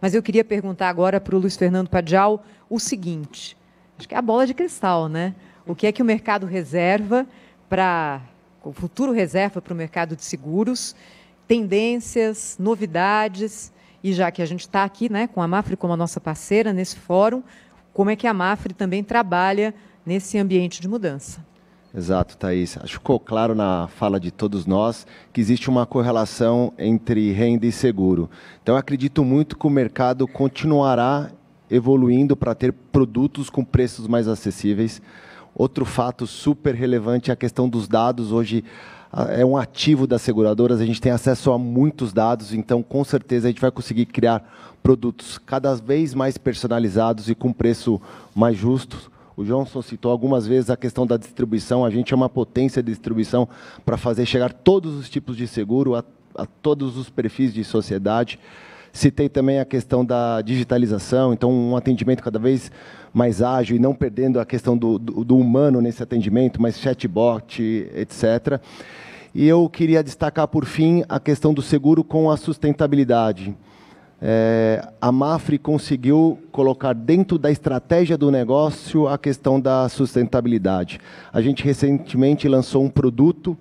Mas eu queria perguntar agora para o Luiz Fernando Padial o seguinte: acho que é a bola de cristal, né? O que é que o mercado reserva para. O futuro reserva para o mercado de seguros, tendências, novidades. E já que a gente está aqui né, com a Mafre como a nossa parceira nesse fórum, como é que a Mafre também trabalha nesse ambiente de mudança? Exato, Thaís. Acho que ficou claro na fala de todos nós que existe uma correlação entre renda e seguro. Então, acredito muito que o mercado continuará evoluindo para ter produtos com preços mais acessíveis. Outro fato super relevante é a questão dos dados. Hoje é um ativo das seguradoras, a gente tem acesso a muitos dados, então com certeza a gente vai conseguir criar produtos cada vez mais personalizados e com preço mais justo o Johnson citou algumas vezes a questão da distribuição. A gente é uma potência de distribuição para fazer chegar todos os tipos de seguro a, a todos os perfis de sociedade. Citei também a questão da digitalização, então um atendimento cada vez mais ágil e não perdendo a questão do, do, do, humano nesse atendimento, mas chatbot, etc. E eu queria destacar, por fim, a questão do seguro com a sustentabilidade é, a Mafre conseguiu colocar dentro da estratégia do negócio a questão da sustentabilidade. A gente recentemente lançou um produto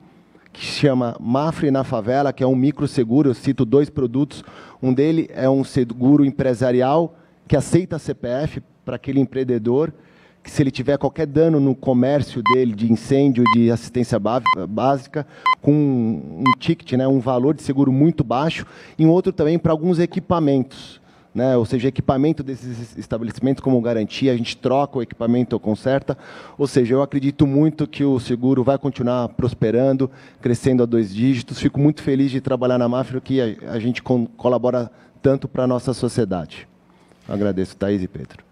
que chama Mafre na Favela, que é um microseguro. Eu cito dois produtos. Um dele é um seguro empresarial que aceita CPF para aquele empreendedor que se ele tiver qualquer dano no comércio dele, de incêndio, de assistência básica, com um ticket, né, um valor de seguro muito baixo, e um outro também para alguns equipamentos. Né, ou seja, equipamento desses estabelecimentos como garantia, a gente troca o equipamento ou conserta. Ou seja, eu acredito muito que o seguro vai continuar prosperando, crescendo a dois dígitos. Fico muito feliz de trabalhar na Mafra, que a, a gente colabora tanto para a nossa sociedade. agradeço, Thaís e Pedro.